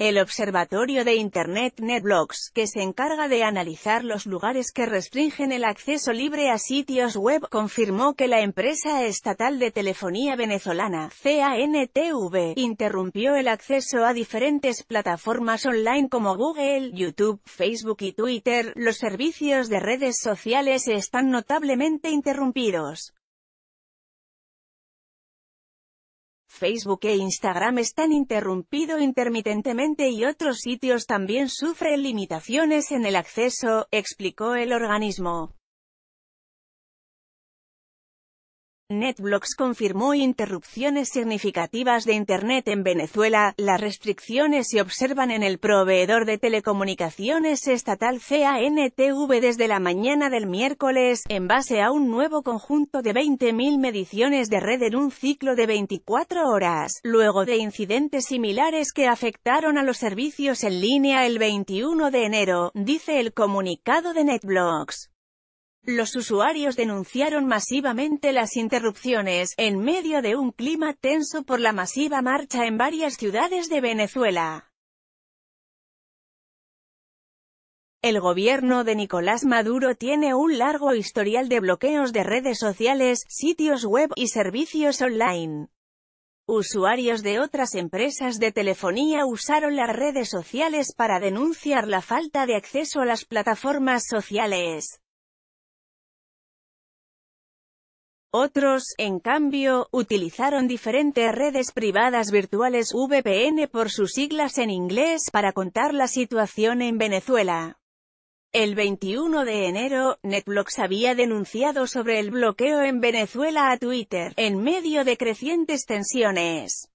El Observatorio de Internet NetBlocks, que se encarga de analizar los lugares que restringen el acceso libre a sitios web, confirmó que la empresa estatal de telefonía venezolana, CANTV, interrumpió el acceso a diferentes plataformas online como Google, YouTube, Facebook y Twitter. Los servicios de redes sociales están notablemente interrumpidos. Facebook e Instagram están interrumpido intermitentemente y otros sitios también sufren limitaciones en el acceso, explicó el organismo. NetBlocks confirmó interrupciones significativas de Internet en Venezuela. Las restricciones se observan en el proveedor de telecomunicaciones estatal CANTV desde la mañana del miércoles, en base a un nuevo conjunto de 20.000 mediciones de red en un ciclo de 24 horas, luego de incidentes similares que afectaron a los servicios en línea el 21 de enero, dice el comunicado de NetBlocks. Los usuarios denunciaron masivamente las interrupciones, en medio de un clima tenso por la masiva marcha en varias ciudades de Venezuela. El gobierno de Nicolás Maduro tiene un largo historial de bloqueos de redes sociales, sitios web y servicios online. Usuarios de otras empresas de telefonía usaron las redes sociales para denunciar la falta de acceso a las plataformas sociales. Otros, en cambio, utilizaron diferentes redes privadas virtuales VPN por sus siglas en inglés para contar la situación en Venezuela. El 21 de enero, Netflix había denunciado sobre el bloqueo en Venezuela a Twitter, en medio de crecientes tensiones.